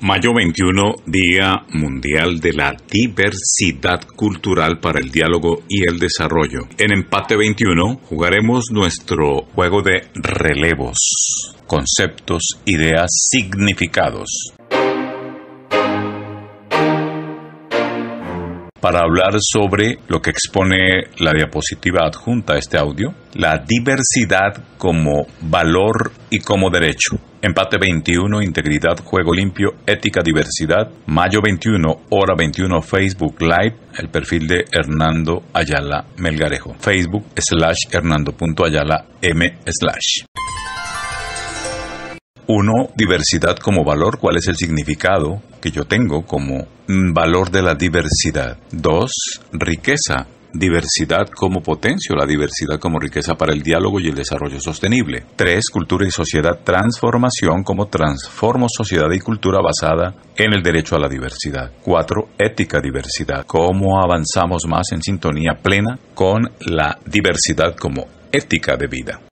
Mayo 21, Día Mundial de la Diversidad Cultural para el Diálogo y el Desarrollo. En Empate 21 jugaremos nuestro juego de relevos, conceptos, ideas, significados. para hablar sobre lo que expone la diapositiva adjunta a este audio, la diversidad como valor y como derecho. Empate 21, integridad, juego limpio, ética, diversidad. Mayo 21, hora 21, Facebook Live, el perfil de Hernando Ayala Melgarejo. Facebook slash hernando.ayala m slash. Uno, diversidad como valor, cuál es el significado que yo tengo como valor de la diversidad. Dos, riqueza, diversidad como potencio, la diversidad como riqueza para el diálogo y el desarrollo sostenible. 3. Cultura y sociedad, transformación como transformo sociedad y cultura basada en el derecho a la diversidad. 4. Ética, diversidad, cómo avanzamos más en sintonía plena con la diversidad como ética de vida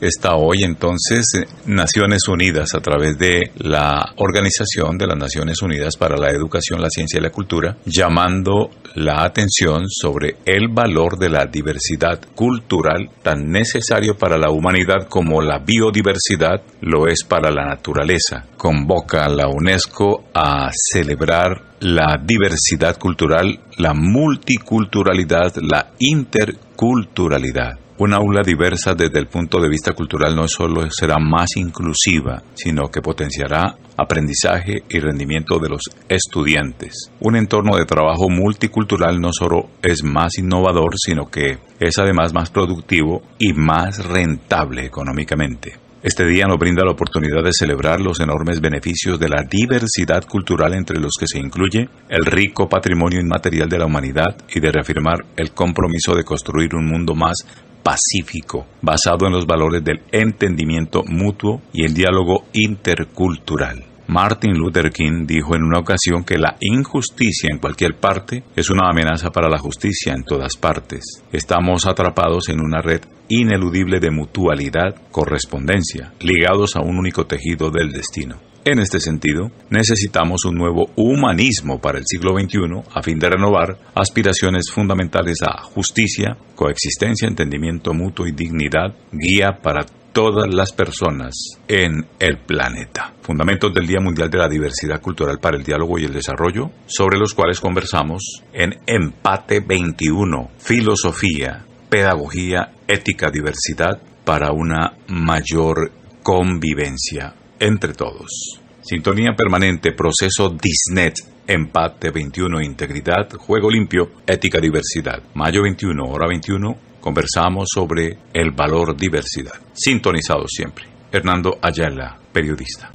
está hoy entonces eh, Naciones Unidas a través de la Organización de las Naciones Unidas para la Educación, la Ciencia y la Cultura, llamando la atención sobre el valor de la diversidad cultural tan necesario para la humanidad como la biodiversidad lo es para la naturaleza. Convoca a la UNESCO a celebrar la diversidad cultural, la multiculturalidad, la interculturalidad. Un aula diversa desde el punto de vista cultural no solo será más inclusiva, sino que potenciará aprendizaje y rendimiento de los estudiantes. Un entorno de trabajo multicultural no solo es más innovador, sino que es además más productivo y más rentable económicamente. Este día nos brinda la oportunidad de celebrar los enormes beneficios de la diversidad cultural entre los que se incluye el rico patrimonio inmaterial de la humanidad y de reafirmar el compromiso de construir un mundo más pacífico, basado en los valores del entendimiento mutuo y el diálogo intercultural. Martin Luther King dijo en una ocasión que la injusticia en cualquier parte es una amenaza para la justicia en todas partes. Estamos atrapados en una red ineludible de mutualidad, correspondencia, ligados a un único tejido del destino. En este sentido, necesitamos un nuevo humanismo para el siglo XXI a fin de renovar aspiraciones fundamentales a justicia, coexistencia, entendimiento mutuo y dignidad, guía para todas las personas en el planeta. Fundamentos del Día Mundial de la Diversidad Cultural para el Diálogo y el Desarrollo, sobre los cuales conversamos en Empate 21, Filosofía, Pedagogía, Ética, Diversidad para una mayor convivencia entre todos. Sintonía permanente, proceso Disnet, empate 21, integridad, juego limpio, ética, diversidad. Mayo 21, hora 21, conversamos sobre el valor diversidad. Sintonizado siempre. Hernando Ayala, periodista.